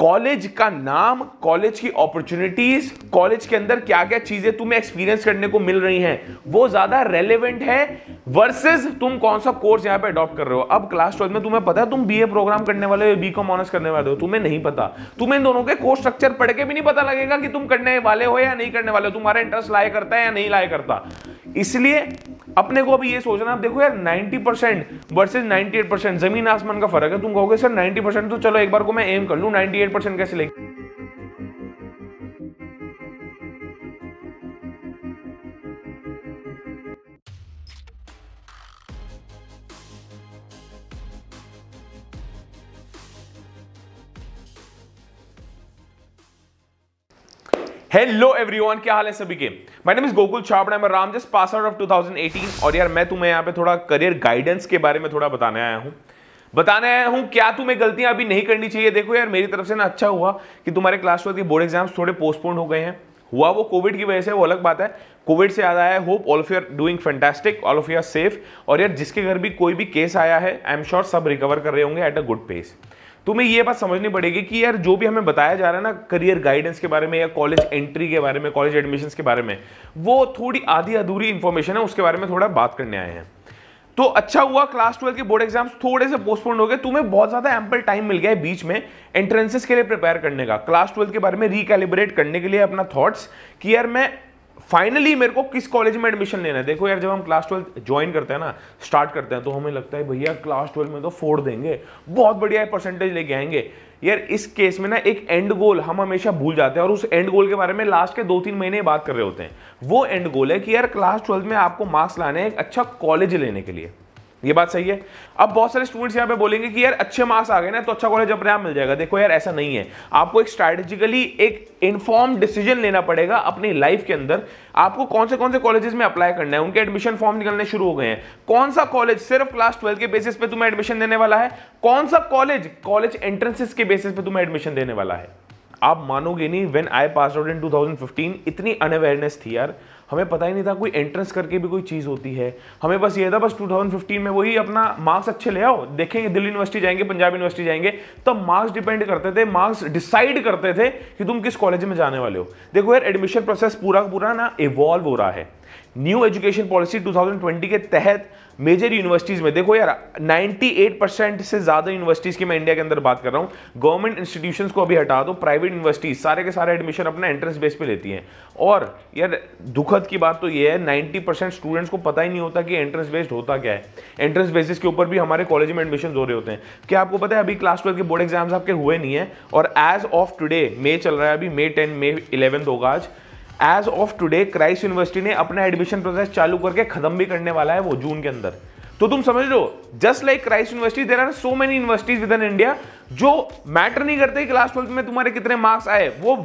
College का नाम college की अपॉर्चुनिटीज कॉलेज के अंदर क्या क्या चीजें तुम्हें एक्सपीरियंस करने को मिल रही हैं वो ज्यादा रेलेवेंट है वर्सेस तुम कौन सा कोर्स यहाँ पे अडॉप्ट कर रहे हो अब क्लास ट्वेल्थ में तुम्हें पता है तुम बीए प्रोग्राम करने वाले हो बी कॉम ऑनर्स करने वाले हो तुम्हें नहीं पता तुम्हें इन दोनों के कोर्स स्ट्रक्चर पढ़ के भी नहीं पता लगेगा कि तुम करने वाले हो या नहीं करने वाले हो तुम्हारा इंटरेस्ट लाया करता है या नहीं लाया करता इसलिए अपने को अभी ये सोचना आप देखो यार 90 परसेंट वर्सेज नाइन्टी परसेंट जमीन आसमान का फर्क है तुम कहोगे सर 90 परसेंट तो चलो एक बार को मैं एम कर लू 98 परसेंट कैसे लेंगे हेलो एवरीवन क्या हाल है सभी के my name is Gokul Chhabra मैं राम जस्ट पास आउट ऑफ 2018 और यार मैं तुम्हें यहाँ पे थोड़ा करियर गाइडेंस के बारे में थोड़ा बताने आया हूँ बताने आया हूँ क्या तुम्हें गलतियां अभी नहीं करनी चाहिए देखो यार मेरी तरफ से ना अच्छा हुआ कि तुम्हारे क्लास ट्वेल्थ के बोर्ड एग्जाम्स थोड़े पोस्टपोन हो गए हैं हुआ वो कोविड की वजह से वो अलग बात है कोविड से याद आया hope all of you doing fantastic all of you are safe और यार जिसके घर भी कोई भी केस आया है आई एम श्योर सब रिकवर कर रहे होंगे एट अ गुड पेस तुम्हें यह बात समझनी पड़ेगी कि यार जो भी हमें बताया जा रहा है ना करियर गाइडेंस के बारे में या कॉलेज एंट्री के बारे में कॉलेज एडमिशन के बारे में वो थोड़ी आधी अधूरी इंफॉर्मेशन है उसके बारे में थोड़ा बात करने आए हैं तो अच्छा हुआ क्लास ट्वेल्व के बोर्ड एग्जाम्स थोड़े से पोस्टपोन हो गए तुम्हें बहुत ज्यादा एम्पल टाइम मिल गया है बीच में एंट्रेंसेस के लिए प्रिपेयर करने का क्लास ट्वेल्व के बारे में रिकैलिब्रेट करने के लिए अपना थॉट्स कि यार मैं फाइनली मेरे को किस कॉलेज में एडमिशन लेना है देखो यार जब हम क्लास ट्वेल्थ ज्वाइन करते हैं ना स्टार्ट करते हैं तो हमें लगता है भैया क्लास ट्वेल्थ में तो फोड़ देंगे बहुत बढ़िया परसेंटेज लेके आएंगे यार इस केस में ना एक एंड गोल हम हमेशा भूल जाते हैं और उस एंड गोल के बारे में लास्ट के दो तीन महीने बात कर रहे होते हैं वो एंड गोल है कि यार क्लास ट्वेल्थ में आपको मार्क्स लाने हैं एक अच्छा कॉलेज लेने के लिए ये बात सही है अब बहुत सारे स्टूडेंट्स यहाँ पे बोलेंगे कि यार अच्छे मार्क्स आ गए ना तो अच्छा कॉलेज अपने आप मिल जाएगा देखो यार ऐसा नहीं है आपको एक स्ट्रैटेजिकली एक इन्फॉर्म डिसीजन लेना पड़ेगा अपनी लाइफ के अंदर आपको कौन से कौन से कॉलेजेस में अप्लाई करना है उनके एडमिशन फॉर्म निकलने शुरू हो गए हैं कौन सा कॉलेज सिर्फ क्लास ट्वेल्थ के बेसिस पे तुम्हें एडमिशन देने वाला है कौन सा कॉलेज कॉलेज एंट्रेंसिस के बेसिस पे तुम्हें एडमिशन देने वाला है आप मानोगे नहीं when I pass out in two इतनी अनअवेयरनेस थी यार हमें पता ही नहीं था कोई एंट्रेंस करके भी कोई चीज़ होती है हमें बस ये था बस 2015 में वही अपना मार्क्स अच्छे ले आओ देखेंगे दिल्ली यूनिवर्सिटी जाएंगे पंजाब यूनिवर्सिटी जाएंगे तब तो मार्क्स डिपेंड करते थे मार्क्स डिसाइड करते थे कि तुम किस कॉलेज में जाने वाले हो देखो यार एडमिशन प्रोसेस पूरा पूरा ना इवॉल्व हो रहा है न्यू एजुकेशन पॉलिसी 2020 के तहत मेजर यूनिवर्सिटीज़ में देखो यार 98 परसेंट से ज़्यादा यूनिवर्सिटीज़ की मैं इंडिया के अंदर बात कर रहा हूँ गवर्नमेंट इंस्टीट्यूशंस को अभी हटा दो प्राइवेट यूनिवर्सिटीज़ सारे के सारे एडमिशन अपना एंट्रेंस बेस पे लेती हैं और यार दुखद की बात तो ये है नाइन्टी परसेंट स्टूडेंट्स को पता ही नहीं होता कि एंट्रेंस बेस्ड होता क्या है एंट्रेंस बेसिस के ऊपर भी हमारे कॉलेज में एडमिशन हो रहे होते हैं क्या आपको पता है अभी क्लास ट्वेल्व के बोर्ड एग्जाम्स आपके हुए नहीं है और एज ऑफ टुडे मे चल रहा है अभी मे टेन मे इलेवेंथ होगा आज as of today Christ University ने अपना एडमिशन प्रोसेस चालू करके खत्म भी करने वाला है वो जून के अंदर तो तुम समझ लो just like Christ University there are so many universities within India जो मैटर नहीं करते क्लास ट्वेल्थ में तुम्हारे कितने मार्क्स आए वो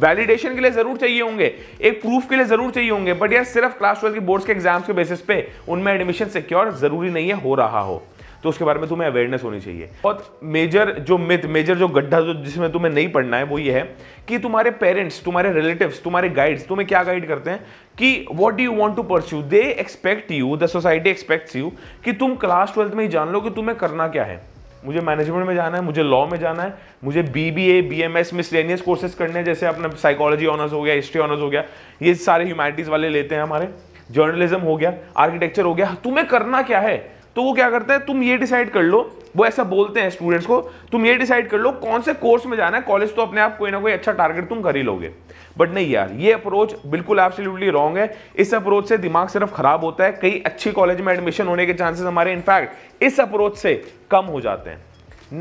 वैलिडेशन के लिए जरूर चाहिए होंगे एक प्रूफ के लिए जरूर चाहिए होंगे बट यार सिर्फ क्लास ट्वेल्थ के बोर्ड के एग्जाम्स के बेसिस पे उनमें एडमिशन सिक्योर जरूरी नहीं है हो रहा हो तो उसके बारे में तुम्हें अवेयरनेस होनी चाहिए और मेजर जो मिथ मेजर जो गड्ढा जो जिसमें तुम्हें नहीं पढ़ना है वो ये है कि तुम्हारे पेरेंट्स तुम्हारे रिलेटिव तुम्हारे गाइड्स तुम्हें क्या गाइड करते हैं कि what do you want to pursue they expect you the society expects you कि तुम क्लास ट्वेल्थ में ही जान लो कि तुम्हें करना क्या है मुझे मैनेजमेंट में जाना है मुझे लॉ में जाना है मुझे B B A B M S miscellaneous courses करने हैं जैसे अपना साइकोलॉजी ऑनर्स हो गया हिस्ट्री ऑनर्स हो गया ये सारे ह्यूमैनिटीज़ वाले लेते हैं हमारे जर्नलिज्म हो गया आर्किटेक्चर हो गया तुम्हें करना क्या है तो वो क्या करते हैं तुम ये डिसाइड कर लो वो ऐसा बोलते हैं स्टूडेंट्स को तुम ये डिसाइड कर लो कौन से कोर्स में जाना है कॉलेज तो अपने आप कोई ना कोई अच्छा टारगेट तुम कर ही लोगे बट नहीं यार ये अप्रोच बिल्कुल एब्सोल्युटली रॉन्ग है इस अप्रोच से दिमाग सिर्फ खराब होता है कई अच्छी कॉलेज में एडमिशन होने के चांसेस हमारे इनफैक्ट इस अप्रोच से कम हो जाते हैं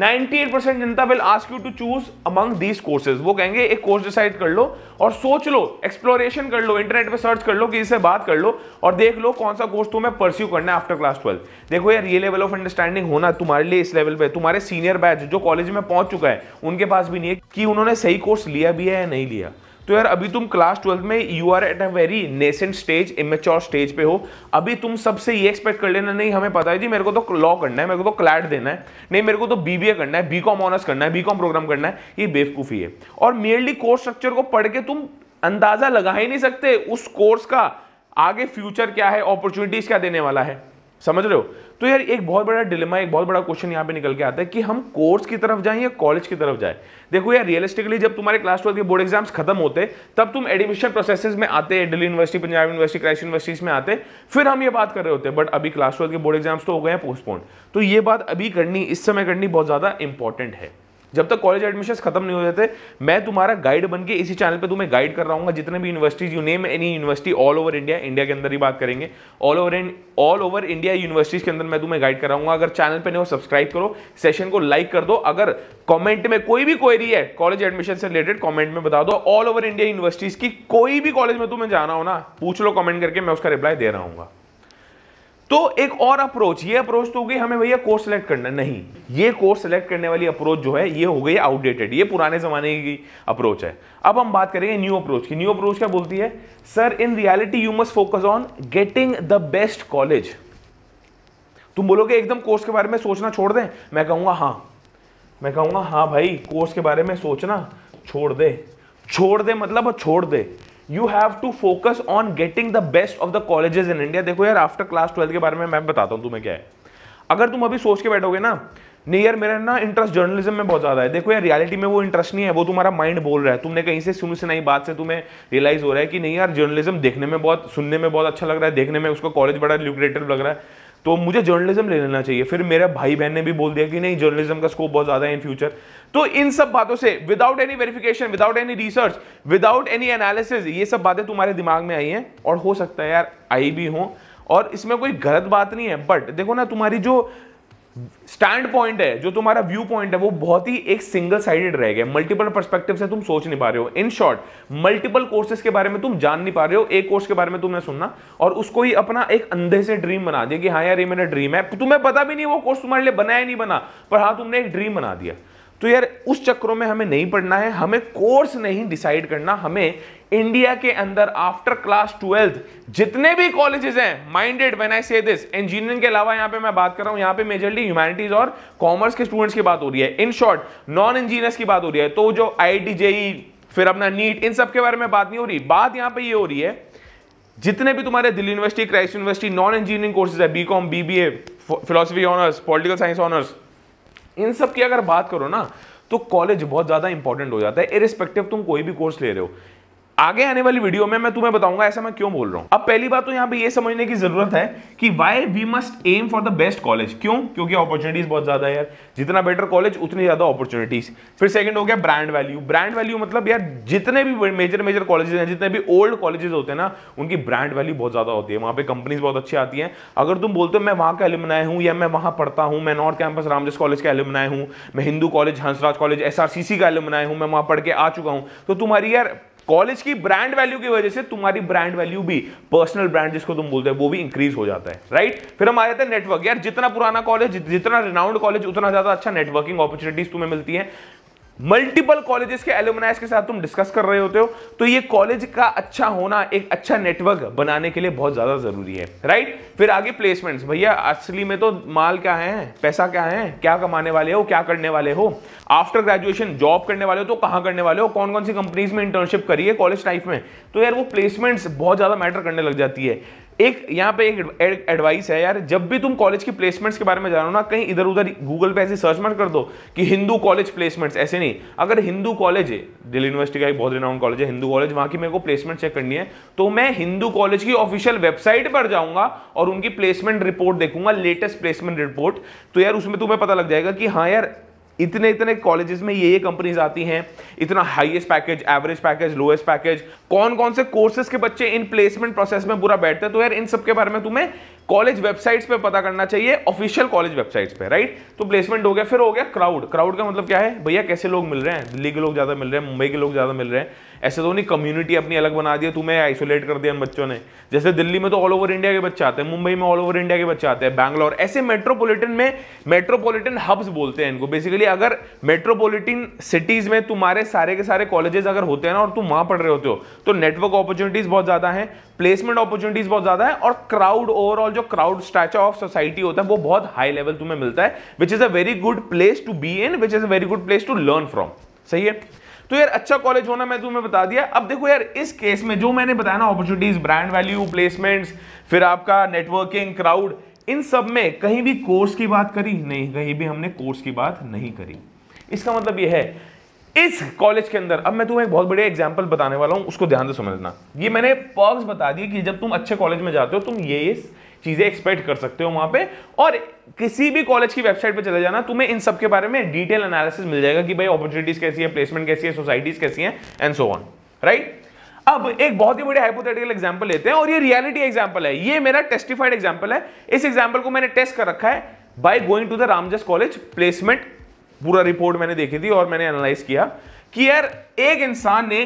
98% जनता will ask you to choose among these courses वो कहेंगे एक कोर्स डिसाइड कर लो और सोच लो एक्सप्लोरेशन कर लो इंटरनेट पे सर्च कर लो किसी से बात कर लो और देख लो कौन सा कोर्स तुम्हें परस्यू करना है आफ्टर क्लास ट्वेल्व देखो यार ये लेवल ऑफ अंडरस्टैंडिंग होना तुम्हारे लिए इस लेवल पे तुम्हारे सीनियर बैच जो कॉलेज में पहुंच चुका है उनके पास भी नहीं है कि उन्होंने सही कोर्स लिया भी है या नहीं लिया तो यार अभी तुम क्लास ट्वेल्थ में you are at a very nascent stage immature stage पे हो अभी तुम सबसे ये एक्सपेक्ट कर लेना नहीं हमें पता है जी मेरे को तो लॉ करना है मेरे को तो क्लैट देना है नहीं मेरे को तो बी करना है बीकॉम ऑनर्स करना है बीकॉम प्रोग्राम करना है ये बेवकूफ़ी है और मेयरली कोर्स स्ट्रक्चर को पढ़ के तुम अंदाज़ा लगा ही नहीं सकते उस कोर्स का आगे फ्यूचर क्या है अपॉर्चुनिटीज़ क्या देने वाला है समझ रहे हो तो यार एक बहुत बड़ा डिलेमा एक बहुत बड़ा क्वेश्चन यहाँ पे निकल के आता है कि हम कोर्स की तरफ जाएं या कॉलेज की तरफ जाएं देखो यार रियलिस्टिकली जब तुम्हारे क्लास ट्वेल्थ के बोर्ड एग्जाम्स खत्म होते तब तुम एडमिशन प्रोसेसेस में आते Delhi University Punjab University Christ universities में आते फिर हम ये बात कर रहे होते बट अभी क्लास ट्वेल्थ के बोर्ड एग्जाम्स तो हो गए हैं पोस्टपोन तो ये बात अभी करनी इस समय करनी बहुत ज़्यादा इंपॉर्टेंट है जब तक कॉलेज एडमिशन खत्म नहीं हो जाते मैं तुम्हारा गाइड बन के इसी चैनल पर तुम्हें गाइड कर रहा हूँ जितने भी universities you name any university all over India India के अंदर ही बात करेंगे all over all over India universities के अंदर मैं तुम्हें गाइड कराऊंगा अगर चैनल पर नहीं हो सब्सक्राइब करो सेशन को लाइक कर दो अगर कमेंट में कोई भी क्वेरी है कॉलेज एडमिशन से रिलेटेड कमेंट में बता दो ऑल ओवर इंडिया यूनिवर्सिटीज की कोई भी कॉलेज में तुम्हें जाना हो ना पूछ लो कमेंट करके मैं उसका रिप्लाई दे रहा हूँ तो एक और अप्रोच ये अप्रोच तो हो गई हमें भैया कोर्स सेलेक्ट करना नहीं ये कोर्स सेलेक्ट करने वाली अप्रोच जो है ये हो गई आउटडेटेड ये पुराने जमाने की अप्रोच है अब हम बात करेंगे न्यू अप्रोच की न्यू अप्रोच क्या बोलती है sir in reality you must focus on getting the best college तुम बोलोगे एकदम कोर्स के बारे में सोचना छोड़ दें मैं कहूंगा हाँ मैं कहूंगा हाँ भाई कोर्स के बारे में सोचना छोड़ दे छोड़ दे मतलब छोड़ दे you have to focus on getting the best of the colleges in India देखो यार आफ्टर क्लास ट्वेल्थ के बारे में मैं बताता हूं तुम्हें क्या है अगर तुम अभी सोच के बैठोगे ना नहीं यार मेरा ना इंटरेस्ट जर्नलिज्म में बहुत ज़्यादा है देखो यार रियलिटी में वो इंटरेस्ट नहीं है वो तुम्हारा माइंड बोल रहा है तुमने कहीं से सुनी नहीं बात से तुम्हें रियलाइज हो रहा है कि नहीं यार जर्नलिज्म देखने में बहुत सुनने में बहुत अच्छा लग रहा है देखने में उसका कॉलेज बड़ा ल्यूक्रेटिव लग रहा है तो मुझे जर्नलिज्म ले लेना चाहिए फिर मेरा भाई बहन ने भी बोल दिया कि नहीं जर्नलिज्म का स्कोप बहुत ज़्यादा है इन फ्यूचर तो इन सब बातों से without any verification without any research without any analysis ये सब बातें तुम्हारे दिमाग में आई हैं और हो सकता है यार आई भी हो और इसमें कोई गलत बात नहीं है बट देखो ना तुम्हारी जो स्टैंड पॉइंट है जो तुम्हारा व्यू पॉइंट है वो बहुत ही एक सिंगल साइडेड रह गया मल्टीपल परस्पेक्टिव से तुम सोच नहीं पा रहे हो इन शॉर्ट मल्टीपल कोर्सेज के बारे में तुम जान नहीं पा रहे हो एक कोर्स के बारे में तुमने सुनना और उसको ही अपना एक अंधे से ड्रीम बना दिया कि हाँ यार ये मेरा ड्रीम है तुम्हें पता भी नहीं वो कोर्स तुम्हारे लिए बनाया नहीं बना पर हाँ तुमने एक ड्रीम बना दिया तो यार उस चक्रों में हमें नहीं पढ़ना है हमें कोर्स नहीं डिसाइड करना हमें इंडिया के अंदर आफ्टर क्लास ट्वेल्थ जितने भी कॉलेजेस हैं minded when I say this engineering के अलावा यहां पे मैं बात कर रहा हूं यहां पे मेजरली ह्यूमैनिटीज और कॉमर्स के स्टूडेंट्स की बात हो रही है इन शॉर्ट नॉन इंजीनियर्स की बात हो रही है तो जो आई e, फिर अपना नीट इन सब के बारे में बात नहीं हो रही बात यहां पर ये यह हो रही है जितने भी तुम्हारे Delhi University Christ University non engineering courses है B com B B A philosophy honours political science honours इन सब की अगर बात करो ना तो कॉलेज बहुत ज़्यादा इंपॉर्टेंट हो जाता है इरिस्पेक्टिव तुम कोई भी कोर्स ले रहे हो आगे आने वाली वीडियो में मैं तुम्हें बताऊंगा ऐसा मैं क्यों बोल रहा हूं अब पहली बात तो यहाँ पे ये समझने की जरूरत है कि why we must aim for the best college क्यों क्योंकि अपॉर्चुनिटीज बहुत ज्यादा है यार जितना बेटर कॉलेज उतनी ज्यादा अपॉर्चुनिटीज फिर सेकंड हो गया ब्रांड वैल्यू ब्रांड वैल्यू मतलब यार जितने भी मेजर मेजर कॉलेजेस हैं जितने भी ओल्ड कॉलेजेस होते हैं ना उनकी ब्रांड वैल्यू बहुत ज्यादा होती है वहां पर कंपनीज बहुत अच्छी आती है अगर तुम बोलते हो मैं वहां का एलुमनाय हूं या मैं वहां पढ़ता हूं मैं नॉर्थ कैंपस रामजस कॉलेज का एलिमनाए हूं मैं Hindu College Hansraj College SRCC का एलुमनाय हूं मैं वहाँ पढ़ के आ चुका हूं तो तुम्हारी यार कॉलेज की ब्रांड वैल्यू की वजह से तुम्हारी ब्रांड वैल्यू भी पर्सनल ब्रांड जिसको तुम बोलते हो वो भी इंक्रीज हो जाता है राइट फिर हम आ जाते हैं नेटवर्क यार जितना पुराना कॉलेज जितना रिनाउंड कॉलेज उतना ज्यादा अच्छा नेटवर्किंग अपॉर्चुनिटीज तुम्हें मिलती है मल्टीपल कॉलेजेस के एलोमनाइज के साथ तुम डिस्कस कर रहे होते हो तो ये कॉलेज का अच्छा होना एक अच्छा नेटवर्क बनाने के लिए बहुत ज्यादा जरूरी है राइट फिर आगे प्लेसमेंट्स भैया असली में तो माल क्या है पैसा क्या है क्या कमाने वाले हो क्या करने वाले हो आफ्टर ग्रेजुएशन जॉब करने वाले हो तो कहाँ करने वाले हो कौन कौन सी कंपनीज में इंटर्नशिप करिए कॉलेज लाइफ में तो यार वो प्लेसमेंट्स बहुत ज्यादा मैटर करने लग जाती है एक यहाँ पे एक एडवाइस है यार जब भी तुम कॉलेज की प्लेसमेंट्स के बारे में जानो ना कहीं इधर उधर गूगल पे ऐसे सर्च मत कर दो कि हिंदू कॉलेज प्लेसमेंट्स ऐसे नहीं अगर हिंदू कॉलेज है दिल्ली यूनिवर्सिटी का एक बहुत रिनाउंड कॉलेज है हिंदू कॉलेज वहाँ की मेरे को प्लेसमेंट चेक करनी है तो मैं हिंदू कॉलेज की ऑफिशियल वेबसाइट पर जाऊँगा और उनकी प्लेसमेंट रिपोर्ट देखूंगा लेटेस्ट प्लेसमेंट रिपोर्ट तो यार उसमें तुम्हें पता लग जाएगा कि हाँ यार इतने इतने कॉलेजेस में ये ये कंपनीज आती हैं इतना highest package average package lowest package कौन कौन से कोर्सेज के बच्चे इन प्लेसमेंट प्रोसेस में बुरा बैठते हैं तो यार इन सब के बारे में तुम्हें कॉलेज वेबसाइट्स पे पता करना चाहिए ऑफिशियल कॉलेज वेबसाइट्स पे राइट तो प्लेसमेंट हो गया फिर हो गया क्राउड क्राउड का मतलब क्या है भैया कैसे लोग मिल रहे हैं दिल्ली के लोग ज़्यादा मिल रहे हैं मुंबई के लोग ज़्यादा मिल रहे हैं ऐसे तो नहीं कम्युनिटी अपनी अलग बना दिया तुम्हें आइसोलेट कर दिया इन बच्चों ने जैसे दिल्ली में तो ऑल ओवर इंडिया के बच्चे आते हैं मुंबई में ऑल ओवर इंडिया के बच्चे आते हैं बैंगलोर ऐसे मेट्रोपोलिटन में मेट्रोपोलिटन हब्स बोलते हैं इनको बेसिकली अगर मेट्रोपोलिटन सिटीज में तुम्हारे तुम्हारे सारे के सारे कॉलेजेस अगर होते हैं ना और तुम वहां पढ़ रहे होते हो तो नेटवर्क अपॉर्चुनिटीज़ बहुत ज़्यादा है प्लेसमेंट अपॉर्चुनिटीज़ बहुत ज़्यादा है और क्राउड ओवरऑल जो क्राउड स्ट्रैचर ऑफ सोसाइटी होता है वो बहुत हाई लेवल तुम्हें मिलता है which is a very good place to be in which is a very good place to learn from सही है तो यार अच्छा कॉलेज होना मैं तुम्हें बता दिया अब देखो यार इस केस में जो मैंने बताया ना अपॉर्चुनिटीज ब्रांड वैल्यू प्लेसमेंट्स फिर आपका नेटवर्किंग क्राउड इन सब में कहीं भी कोर्स की बात करी नहीं कहीं भी हमने कोर्स की बात नहीं करी इसका मतलब यह है इस कॉलेज के अंदर अब मैं तुम्हें एक बहुत बड़े एग्जाम्पल बताने वाला हूँ उसको ध्यान से समझना ये मैंने पर्क्स बता दिए कि जब तुम अच्छे कॉलेज में जाते हो तुम ये चीज़ें एक्सपेक्ट कर सकते हो वहां पे और किसी भी कॉलेज की वेबसाइट पे चले जाना तुम्हें इन सब के बारे में डिटेल एनालिसिस मिल जाएगा कि भाई अपॉर्चुनिटीज़ कैसी है प्लेसमेंट कैसी है सोसाइटीज़ कैसी हैं एंड सो ऑन राइट अब एक बहुत ही बड़े हाइपोथेटिकल एग्जाम्पल लेते हैं और ये रियलिटी एग्जाम्पल है ये मेरा टेस्टिफाइड एग्जाम्पल है इस एग्जाम्पल को मैंने टेस्ट कर रखा है by going to the Ramjas College placement पूरा रिपोर्ट मैंने देखी थी और मैंने एनालाइज किया कि यार एक इंसान ने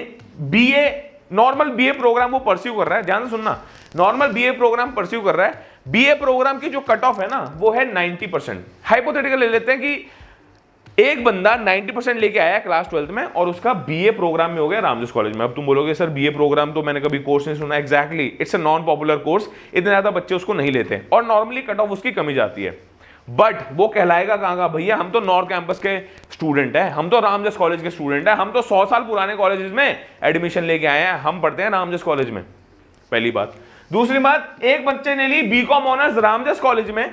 ए नॉर्मल ए प्रोग्राम वो परस्यू कर रहा है ध्यान से सुनना नॉर्मल बीए प्रोग्राम परस्यू कर रहा है बीए प्रोग्राम की जो कट ऑफ है ना वो है 90 परसेंट हाइपोथेटिकल ले लेते हैं कि एक बंदा 90 परसेंट लेके आया क्लास ट्वेल्थ में और उसका बीए प्रोग्राम में हो गया रामजस कॉलेज में अब तुम बोलोगे सर बीए प्रोग्राम तो मैंने कभी कोर्स नहीं सुना exactly it's a non popular course इतने ज़्यादा बच्चे उसको नहीं लेते और नॉर्मली कट ऑफ उसकी कमी जाती है बट वो कहलाएगा कहाँ का भैया हम तो नॉर्थ कैंपस के स्टूडेंट हैं हम तो रामजस कॉलेज के स्टूडेंट हैं हम तो सौ साल पुराने कॉलेज में एडमिशन लेके आए हैं हम पढ़ते हैं रामजस कॉलेज में पहली बात दूसरी बात एक बच्चे ने ली B com honours Ramjas College में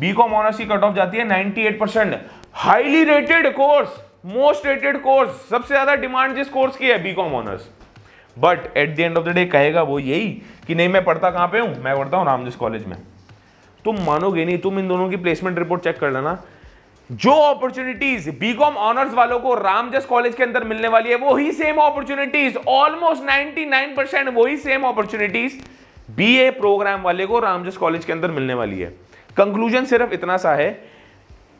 बी कॉम ऑनर्स की कट ऑफ जाती है eight percent highly rated course most rated course सबसे ज्यादा डिमांड जिस कोर्स की है B com honours but at the end of the day कहेगा वो यही कि नहीं मैं पढ़ता कहाँ पे हूँ मैं पढ़ता हूँ रामजस कॉलेज में तुम मानोगे नहीं तुम इन दोनों की प्लेसमेंट रिपोर्ट चेक कर लेना जो अपॉर्चुनिटीज बीकॉम ऑनर्स वालों को रामजस कॉलेज के अंदर मिलने वाली है वही सेम अपॉर्चुनिटीज ऑलमोस्ट 99 परसेंट वही सेम अपॉर्चुनिटीज बीए प्रोग्राम वाले को रामजस कॉलेज के अंदर मिलने वाली है कंक्लूजन सिर्फ इतना सा है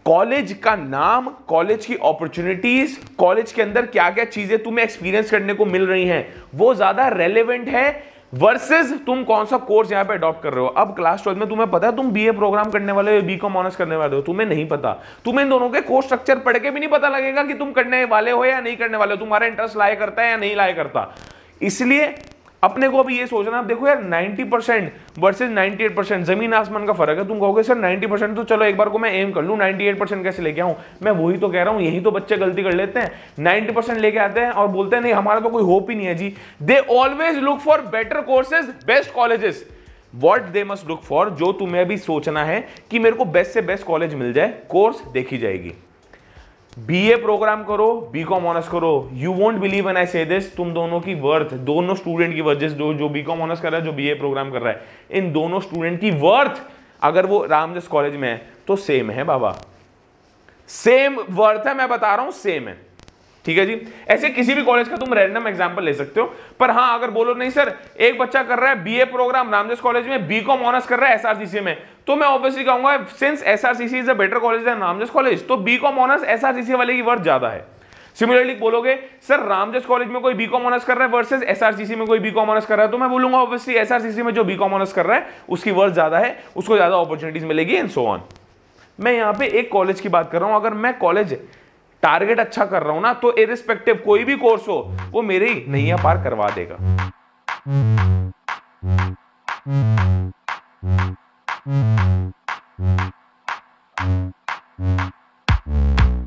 कॉलेज का नाम कॉलेज की अपॉर्चुनिटीज कॉलेज के अंदर क्या क्या चीजें तुम्हें एक्सपीरियंस करने को मिल रही हैं वो ज्यादा रेलेवेंट है वर्सेस तुम कौन सा कोर्स यहाँ पे अडॉप्ट कर रहे हो अब क्लास ट्वेल्थ में तुम्हें पता है तुम बीए प्रोग्राम करने वाले हो बी कॉम ऑनर्स करने वाले हो तुम्हें नहीं पता तुम्हें इन दोनों के कोर्स स्ट्रक्चर पढ़ के भी नहीं पता लगेगा कि तुम करने वाले हो या नहीं करने वाले हो तुम्हारा इंटरेस्ट लाया करता है या नहीं लाया करता इसलिए अपने को अभी ये सोचना आप देखो यार 90 परसेंट वर्सेज नाइन्टी परसेंट जमीन आसमान का फर्क है तुम कहोगे सर 90 परसेंट तो चलो एक बार को मैं एम कर लू 98 परसेंट कैसे लेके आऊं मैं वही तो कह रहा हूं यही तो बच्चे गलती कर लेते हैं 90 परसेंट लेके आते हैं और बोलते हैं नहीं हमारा तो कोई होप ही नहीं है जी they always look for better courses best colleges what they must look for जो तुम्हें अभी सोचना है कि मेरे को बेस्ट से बेस्ट कॉलेज मिल जाए कोर्स देखी जाएगी बी ए प्रोग्राम करो बी कॉम ऑनर्स करो you won't believe and I say this तुम दोनों की वर्थ दोनों स्टूडेंट की वर्थ जो जो बी कॉम ऑनर्स कर रहा है जो बी ए प्रोग्राम कर रहा है इन दोनों स्टूडेंट की वर्थ अगर वो रामदास कॉलेज में है तो सेम है बाबा सेम वर्थ है मैं बता रहा हूं सेम है ठीक है जी ऐसे किसी भी कॉलेज का तुम रैंडम एग्जाम्पल ले सकते हो पर हाँ अगर बोलो नहीं सर एक बच्चा कर रहा है बी प्रोग्राम रामदेस कॉलेज में बी कॉम ऑनर्स कर रहा है एसआरसीसी में तो मैं ऑब्वियसली कहूंगा since SRCC is a better college than Ramjas College तो बी कॉम ऑनर्स एसआरसीसी वाले की वर्थ ज्यादा है सिमिलरली बोलोगे सर रामदेस कॉलेज में कोई बी कॉम ऑनर्स कर रहा है वर्सेज एसआरसीसी में कोई बी कॉम ऑनर्स कर रहा है तो मैं बोलूंगा ऑब्वियसली एसआरसीसी में जो बी कॉम ऑनर्स कर रहा है उसकी वर्थ ज्यादा है उसको ज्यादा अपॉर्चुनिटीज मिलेगी एंड सो ऑन मैं यहाँ पे एक कॉलेज की बात कर रहा हूँ अगर मैं कॉलेज टारगेट अच्छा कर रहा हूं ना तो इरिस्पेक्टिव कोई भी कोर्स हो वो ही नैया पार करवा देगा Thank you.